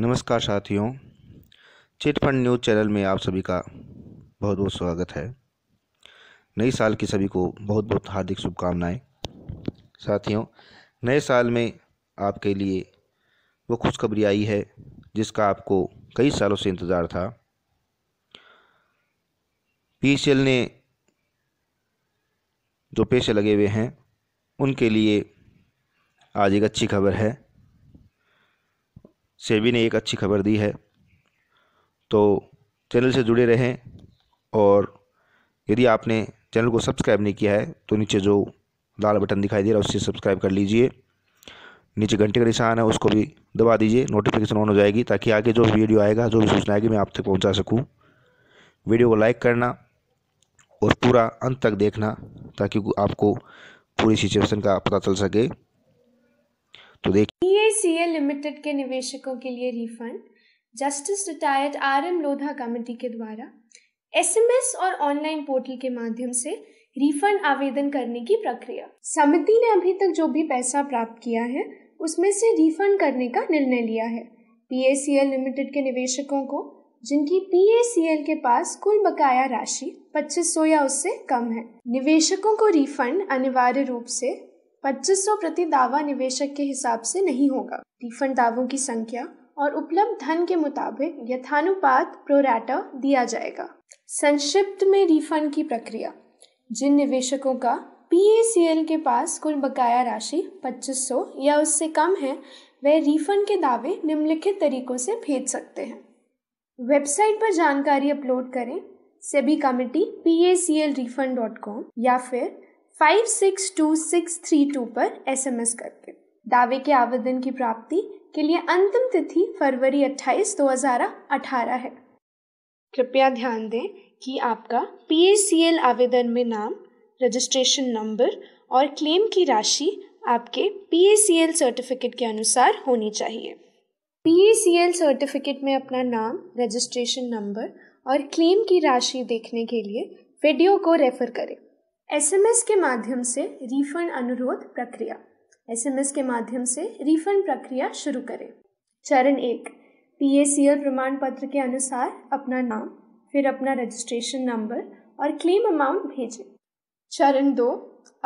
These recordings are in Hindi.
नमस्कार साथियों चिटफंड न्यूज़ चैनल में आप सभी का बहुत बहुत स्वागत है नए साल की सभी को बहुत बहुत हार्दिक शुभकामनाएं साथियों नए साल में आपके लिए वो खुशखबरी आई है जिसका आपको कई सालों से इंतज़ार था पी ने जो पेशे लगे हुए हैं उनके लिए आज एक अच्छी खबर है सेबी ने एक अच्छी खबर दी है तो चैनल से जुड़े रहें और यदि आपने चैनल को सब्सक्राइब नहीं किया है तो नीचे जो लाल बटन दिखाई दे रहा है उससे सब्सक्राइब कर लीजिए नीचे घंटे का निशान है उसको भी दबा दीजिए नोटिफिकेशन ऑन हो जाएगी ताकि आगे जो वीडियो आएगा जो भी सूचना आएगी मैं आप तक पहुँचा सकूँ वीडियो को लाइक करना और पूरा अंत तक देखना ताकि आपको पूरी सिचुएशन का पता चल सके तो देखिए सीएल लिमिटेड के निवेशकों के लिए refund justice retired R M Lodha committee के द्वारा एसएमएस और ऑनलाइन पोर्टल के माध्यम से रिफंड आवेदन करने की प्रक्रिया समिति ने अभी तक जो भी पैसा प्राप्त किया है उसमें से रिफंड करने का निर्णय लिया है पीएसीएल लिमिटेड के निवेशकों को जिनकी पीएसीएल के पास कुल बकाया राशि 2500 या उससे कम है निवेशकों को रिफंड अनिवार्य रूप से 2500 प्रति दावा निवेशक के हिसाब से नहीं होगा रिफंड दावों की संख्या और उपलब्ध धन के मुताबिक यथानुपात प्रोराटा दिया जाएगा संक्षिप्त में रिफंड की प्रक्रिया जिन निवेशकों का पी के पास कुल बकाया राशि 2500 या उससे कम है वह रिफंड के दावे निम्नलिखित तरीकों से भेज सकते हैं वेबसाइट पर जानकारी अपलोड करें SEBI committee P refund dot com या फिर five six two six three two पर एस एम एस करके दावे के आवेदन की प्राप्ति के लिए अंतिम तिथि फरवरी अट्ठाईस दो हज़ार अठारह है कृपया ध्यान दें कि आपका पी सी एल आवेदन में नाम रजिस्ट्रेशन नंबर और क्लेम की राशि आपके पी सी एल सर्टिफिकेट के अनुसार होनी चाहिए पी सी एल सर्टिफिकेट में अपना नाम रजिस्ट्रेशन नंबर और क्लेम की राशि देखने के लिए वीडियो को रेफर करें एसएमएस के माध्यम से रिफंड अनुरोध प्रक्रिया एसएमएस के माध्यम से रिफंड प्रक्रिया शुरू करें चरण एक पीएसीएल प्रमाण पत्र के अनुसार अपना नाम फिर अपना रजिस्ट्रेशन नंबर और क्लेम अमाउंट भेजें चरण दो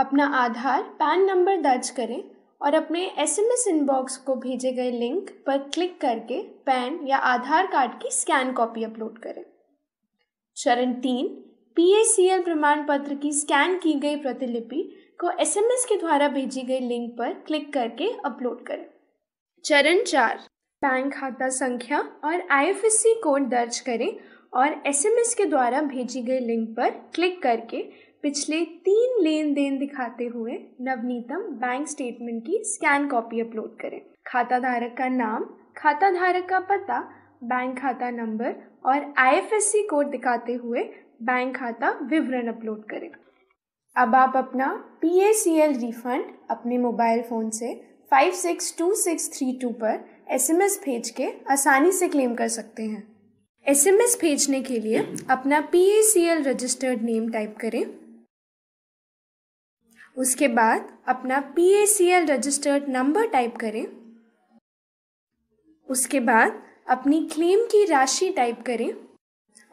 अपना आधार पैन नंबर दर्ज करें और अपने एसएमएस इनबॉक्स को भेजे गए लिंक पर क्लिक करके पैन या आधार कार्ड की स्कैन कॉपी अपलोड करें चरण तीन पीएसीएल प्रमाण पत्र की स्कैन की गई प्रतिलिपि को एसएमएस के द्वारा भेजी गई लिंक पर क्लिक करके अपलोड करें चरण चार बैंक खाता संख्या और आईएफएससी कोड दर्ज करें और एसएमएस के द्वारा भेजी गई लिंक पर क्लिक करके पिछले तीन लेन देन दिखाते हुए नवनीतम बैंक स्टेटमेंट की स्कैन कॉपी अपलोड करें खाता धारक का नाम खाता धारक का पता बैंक खाता नंबर और आईएफएससी कोड दिखाते हुए बैंक खाता विवरण अपलोड करें अब आप अपना पी रिफंड अपने मोबाइल फ़ोन से 562632 पर एसएमएस भेज के आसानी से क्लेम कर सकते हैं एसएमएस भेजने के लिए अपना पी रजिस्टर्ड नेम टाइप करें उसके बाद अपना पी रजिस्टर्ड नंबर टाइप करें उसके बाद अपनी क्लेम की राशि टाइप करें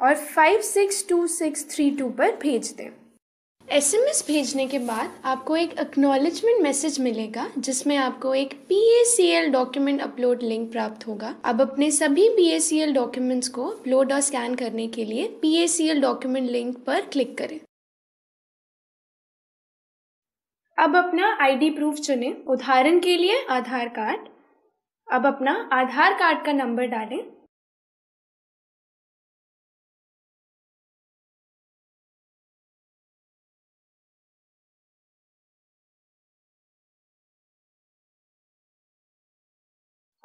और 562632 पर भेज दें एसएमएस भेजने के बाद आपको एक एक्नॉलेजमेंट मैसेज मिलेगा जिसमें आपको एक पी डॉक्यूमेंट अपलोड लिंक प्राप्त होगा अब अपने सभी पी डॉक्यूमेंट्स को अपलोड और स्कैन करने के लिए पी डॉक्यूमेंट लिंक पर क्लिक करें अब अपना आईडी प्रूफ चुनें उदाहरण के लिए आधार कार्ड अब अपना आधार कार्ड का नंबर डालें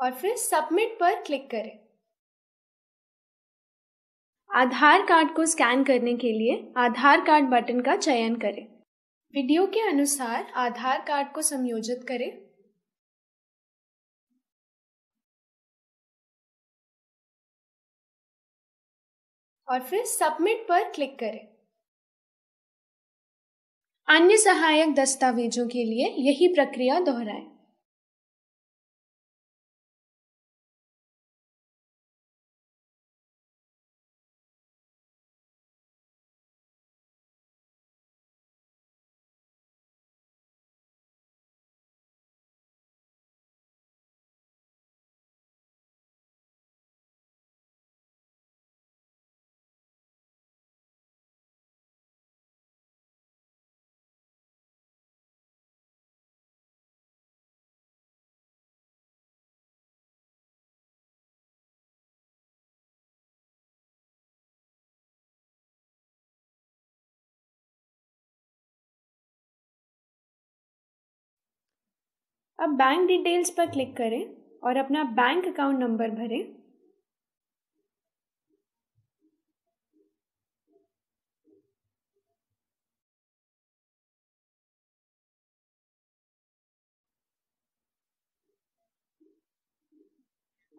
और फिर सबमिट पर क्लिक करें आधार कार्ड को स्कैन करने के लिए आधार कार्ड बटन का चयन करें वीडियो के अनुसार आधार कार्ड को संयोजित करें और फिर सबमिट पर क्लिक करें अन्य सहायक दस्तावेजों के लिए यही प्रक्रिया दोहराएं। अब बैंक डिटेल्स पर क्लिक करें और अपना बैंक अकाउंट नंबर भरें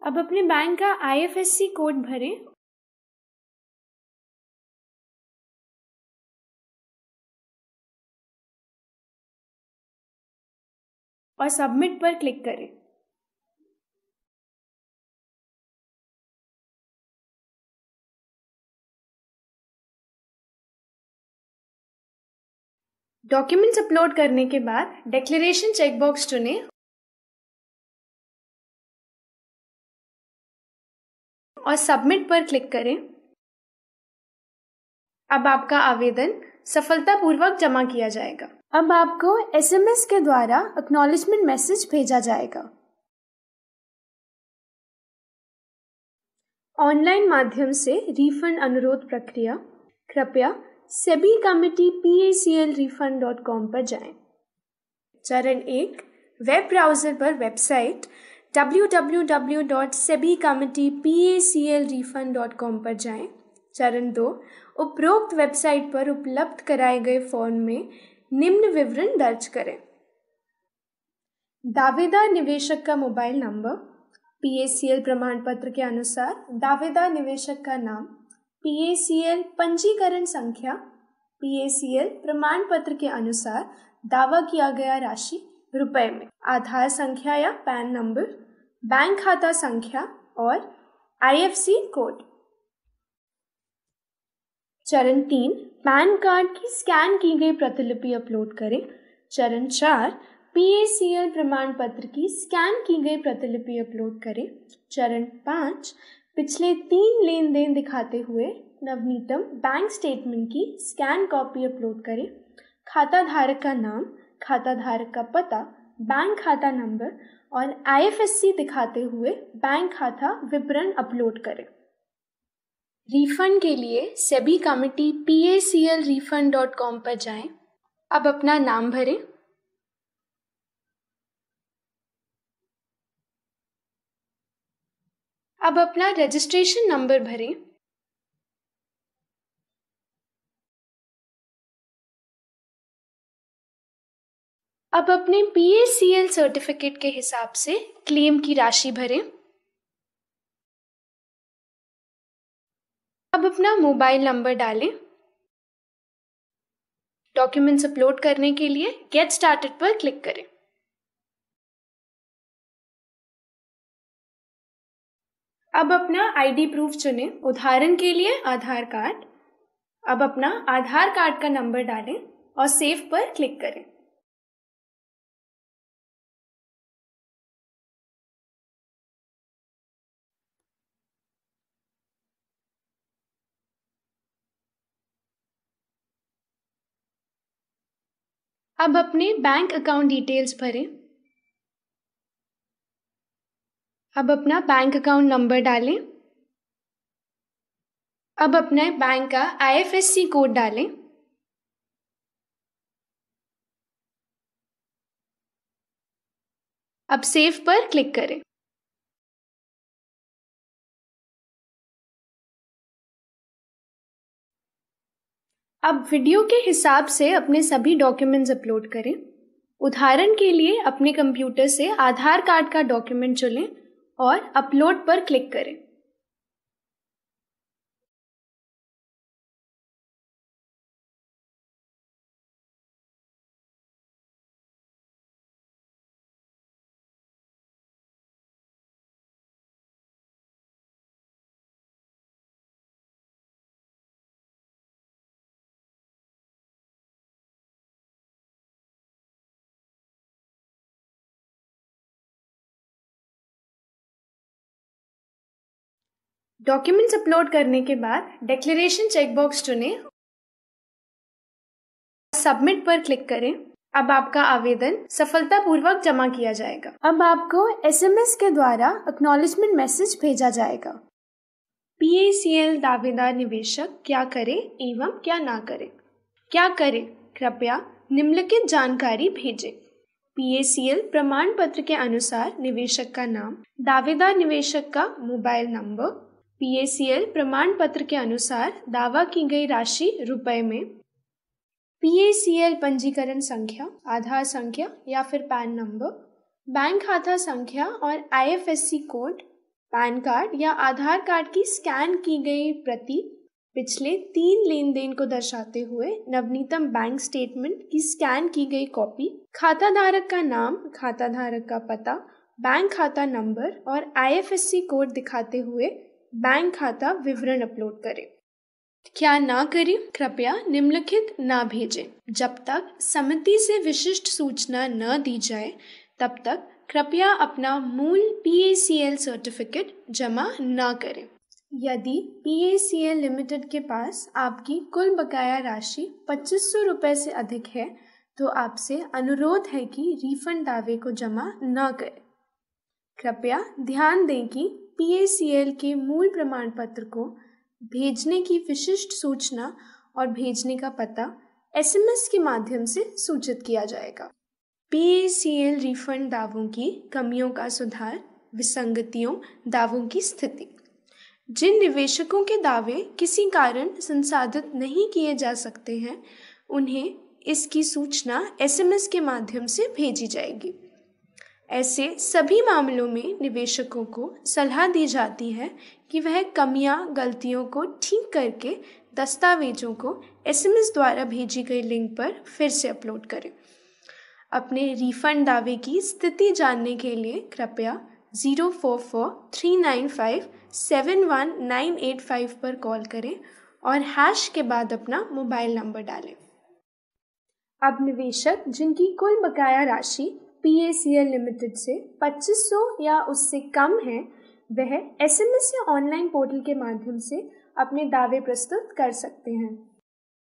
अब अपने बैंक का आईएफएससी कोड भरें और सबमिट पर क्लिक करें डॉक्यूमेंट्स अपलोड करने के बाद डेक्लेरेशन चेकबॉक्स चुनें और सबमिट पर क्लिक करें अब आपका आवेदन सफलतापूर्वक जमा किया जाएगा अब आपको एसएमएस के द्वारा एक्नॉलेजमेंट मैसेज भेजा जाएगा ऑनलाइन माध्यम से रिफंड अनुरोध प्रक्रिया कृपया SEBI committee P A C L refund dot com पर जाएं। चरण एक वेब ब्राउज़र पर website W W W dot dot P refund com पर जाएं। चरण दो उपरोक्त वेबसाइट पर उपलब्ध कराए गए फॉर्म में निम्न विवरण दर्ज करें दावेदार निवेशक का मोबाइल नंबर पीएसीएल प्रमाण पत्र के अनुसार दावेदार निवेशक का नाम पीएसीएल पंजीकरण संख्या पीएसीएल प्रमाण पत्र के अनुसार दावा किया गया राशि रुपए में आधार संख्या या पैन नंबर बैंक खाता संख्या और आईएफसी कोड चरण तीन पैन कार्ड की स्कैन की गई प्रतिलिपि अपलोड करें चरण चार पी प्रमाण पत्र की स्कैन की गई प्रतिलिपि अपलोड करें चरण पाँच पिछले तीन लेन देन दिखाते हुए नवनीतम बैंक स्टेटमेंट की स्कैन कॉपी अपलोड करें खाता धारक का नाम खाता धारक का पता बैंक खाता नंबर और आई दिखाते हुए बैंक खाता विवरण अपलोड करें रिफंड के लिए सभी committee P A C L refund dot com पर जाएं। अब अपना नाम भरें अब अपना रजिस्ट्रेशन नंबर भरें अब अपने पी सर्टिफिकेट के हिसाब से क्लेम की राशि भरें अब अपना मोबाइल नंबर डालें डॉक्यूमेंट्स अपलोड करने के लिए गेट स्टार्टेड पर क्लिक करें अब अपना आईडी प्रूफ चुनें उदाहरण के लिए आधार कार्ड अब अपना आधार कार्ड का नंबर डालें और सेव पर क्लिक करें अब अपने बैंक अकाउंट डिटेल्स भरें अब अपना बैंक अकाउंट नंबर डालें अब अपने बैंक का आईएफएससी कोड डालें अब सेव पर क्लिक करें अब वीडियो के हिसाब से अपने सभी डॉक्यूमेंट्स अपलोड करें उदाहरण के लिए अपने कंप्यूटर से आधार कार्ड का डॉक्यूमेंट चुनें और अपलोड पर क्लिक करें डॉक्यूमेंट्स अपलोड करने के बाद डिक्लेरेशन चेकबॉक्स चुनें सबमिट पर क्लिक करें अब आपका आवेदन सफलतापूर्वक जमा किया जाएगा अब आपको एसएमएस के द्वारा एक्नॉलेजमेंट मैसेज भेजा जाएगा पीएसीएल दावेदार निवेशक क्या करे एवं क्या ना करे क्या करे कृपया निम्नलिखित जानकारी भेजें पीएसीएल प्रमाण पत्र के अनुसार निवेशक का नाम दावेदार निवेशक का मोबाइल नंबर पीएसीएल प्रमाण पत्र के अनुसार दावा की गई राशि रुपए में पीएसीएल पंजीकरण संख्या आधार संख्या या फिर पैन नंबर बैंक खाता संख्या और आईएफएससी कोड पैन कार्ड या आधार कार्ड की स्कैन की गई प्रति पिछले तीन लेन देन को दर्शाते हुए नवनीतम बैंक स्टेटमेंट की स्कैन की गई कॉपी खाता धारक का नाम खाता धारक का पता बैंक खाता नंबर और आईएफएससी कोड दिखाते हुए बैंक खाता विवरण अपलोड करें क्या ना करें कृपया निम्नलिखित ना भेजें जब तक समिति से विशिष्ट सूचना न दी जाए तब तक कृपया अपना मूल पी सर्टिफिकेट जमा ना करें यदि पी लिमिटेड के पास आपकी कुल बकाया राशि पच्चीस सौ रुपये से अधिक है तो आपसे अनुरोध है कि रिफंड दावे को जमा न करें कृपया ध्यान दें कि पी के मूल प्रमाण पत्र को भेजने की विशिष्ट सूचना और भेजने का पता एसएमएस के माध्यम से सूचित किया जाएगा पी रिफंड दावों की कमियों का सुधार विसंगतियों दावों की स्थिति जिन निवेशकों के दावे किसी कारण संसाधित नहीं किए जा सकते हैं उन्हें इसकी सूचना एसएमएस के माध्यम से भेजी जाएगी ऐसे सभी मामलों में निवेशकों को सलाह दी जाती है कि वह कमियां गलतियों को ठीक करके दस्तावेजों को एसएमएस द्वारा भेजी गई लिंक पर फिर से अपलोड करें अपने रिफंड दावे की स्थिति जानने के लिए कृपया zero four four three nine five seven one nine eight five पर कॉल करें और हैश के बाद अपना मोबाइल नंबर डालें अब निवेशक जिनकी कुल बकाया राशि पी लिमिटेड से 2500 या उससे कम है वह एस या ऑनलाइन पोर्टल के माध्यम से अपने दावे प्रस्तुत कर सकते हैं